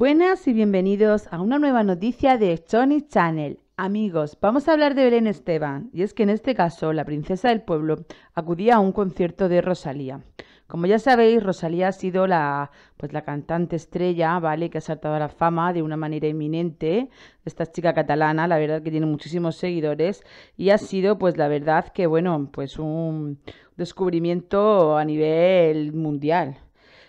Buenas y bienvenidos a una nueva noticia de Tony Channel. Amigos, vamos a hablar de Belén Esteban, y es que en este caso la princesa del pueblo acudía a un concierto de Rosalía. Como ya sabéis, Rosalía ha sido la, pues, la cantante estrella, ¿vale? Que ha saltado a la fama de una manera inminente. Esta chica catalana, la verdad que tiene muchísimos seguidores y ha sido, pues la verdad que, bueno, pues un descubrimiento a nivel mundial.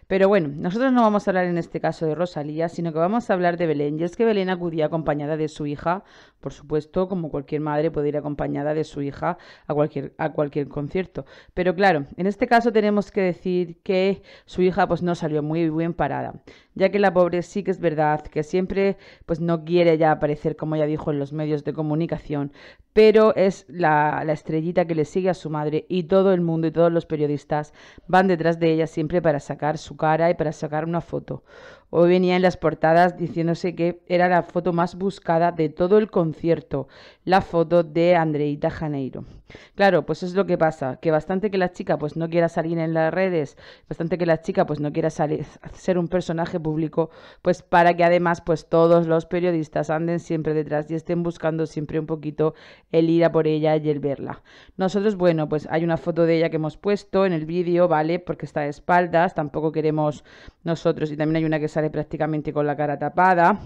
Pero bueno, nosotros no vamos a hablar en este caso de Rosalía, sino que vamos a hablar de Belén. Y es que Belén acudía acompañada de su hija, por supuesto, como cualquier madre puede ir acompañada de su hija a cualquier, a cualquier concierto. Pero claro, en este caso tenemos que decir que su hija pues no salió muy bien parada, ya que la pobre sí que es verdad que siempre pues no quiere ya aparecer, como ya dijo en los medios de comunicación, pero es la, la estrellita que le sigue a su madre y todo el mundo y todos los periodistas van detrás de ella siempre para sacar su cara y para sacar una foto. Hoy venía en las portadas diciéndose que era la foto más buscada de todo el concierto, la foto de Andreita Janeiro. Claro, pues es lo que pasa, que bastante que la chica pues no quiera salir en las redes, bastante que la chica pues no quiera salir, ser un personaje público, pues para que además pues todos los periodistas anden siempre detrás y estén buscando siempre un poquito el ir a por ella y el verla. Nosotros, bueno, pues hay una foto de ella que hemos puesto en el vídeo, ¿vale? Porque está de espaldas, tampoco queremos nosotros. Y también hay una que sale prácticamente con la cara tapada.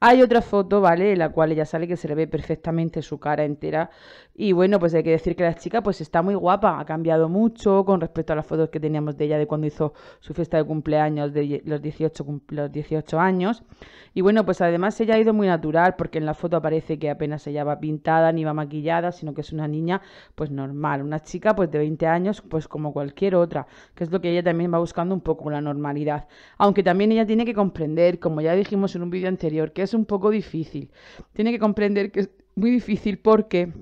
Hay otra foto, ¿vale? En la cual ella sale que se le ve perfectamente su cara entera. Y bueno, pues hay que decir que la chica pues está muy guapa, ha cambiado mucho con respecto a las fotos que teníamos de ella de cuando hizo su fiesta de cumpleaños de los 18, los 18 años. Y bueno, pues además ella ha ido muy natural porque en la foto aparece que apenas ella va pintada ni va maquillada, sino que es una niña pues normal, una chica pues de 20 años pues como cualquier otra, que es lo que ella también va buscando un poco la normalidad. Aunque también ella tiene que comprender, como ya dijimos en un vídeo anterior, que es un poco difícil. Tiene que comprender que es muy difícil porque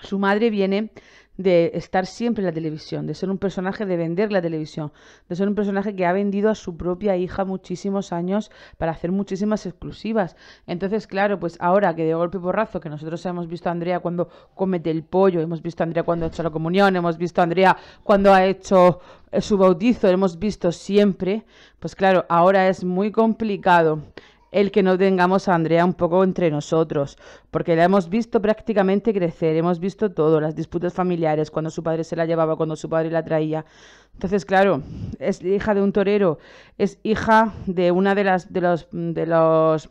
su madre viene de estar siempre en la televisión, de ser un personaje de vender la televisión, de ser un personaje que ha vendido a su propia hija muchísimos años para hacer muchísimas exclusivas. Entonces, claro, pues ahora que de golpe y porrazo que nosotros hemos visto a Andrea cuando comete el pollo, hemos visto a Andrea cuando ha hecho la comunión, hemos visto a Andrea cuando ha hecho eh, su bautizo, hemos visto siempre, pues claro, ahora es muy complicado el que no tengamos a Andrea un poco entre nosotros, porque la hemos visto prácticamente crecer, hemos visto todo, las disputas familiares, cuando su padre se la llevaba, cuando su padre la traía. Entonces, claro, es hija de un torero, es hija de una de las de los de los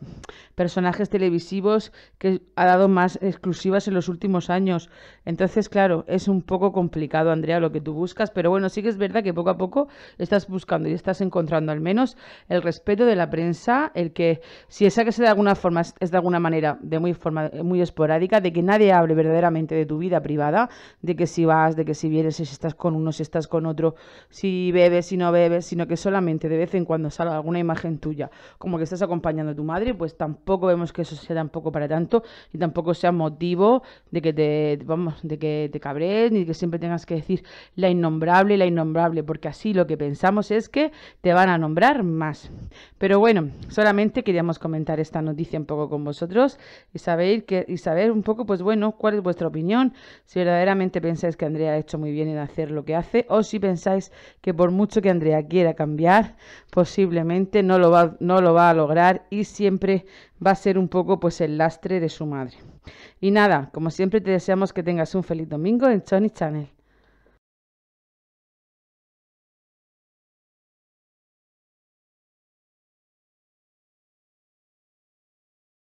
personajes televisivos que ha dado más exclusivas en los últimos años. Entonces, claro, es un poco complicado, Andrea, lo que tú buscas, pero bueno, sí que es verdad que poco a poco estás buscando y estás encontrando al menos el respeto de la prensa, el que si esa que se de alguna forma es de alguna manera de muy forma eh, muy esporádica, de que nadie hable verdaderamente de tu vida privada, de que si vas, de que si vienes, si estás con uno, si estás con otro, si bebes, si no bebes, sino que solamente de vez en cuando salga alguna imagen tuya, como que estás acompañando a tu madre, pues tampoco vemos que eso sea tampoco para tanto y tampoco sea motivo de que te vamos, de que te cabrees ni que siempre tengas que decir la innombrable, la innombrable, porque así lo que pensamos es que te van a nombrar más. Pero bueno, solamente quería comentar esta noticia un poco con vosotros y saber, que, y saber un poco, pues bueno, cuál es vuestra opinión, si verdaderamente pensáis que Andrea ha hecho muy bien en hacer lo que hace o si pensáis que por mucho que Andrea quiera cambiar, posiblemente no lo va, no lo va a lograr y siempre va a ser un poco pues el lastre de su madre. Y nada, como siempre te deseamos que tengas un feliz domingo en Sony Channel.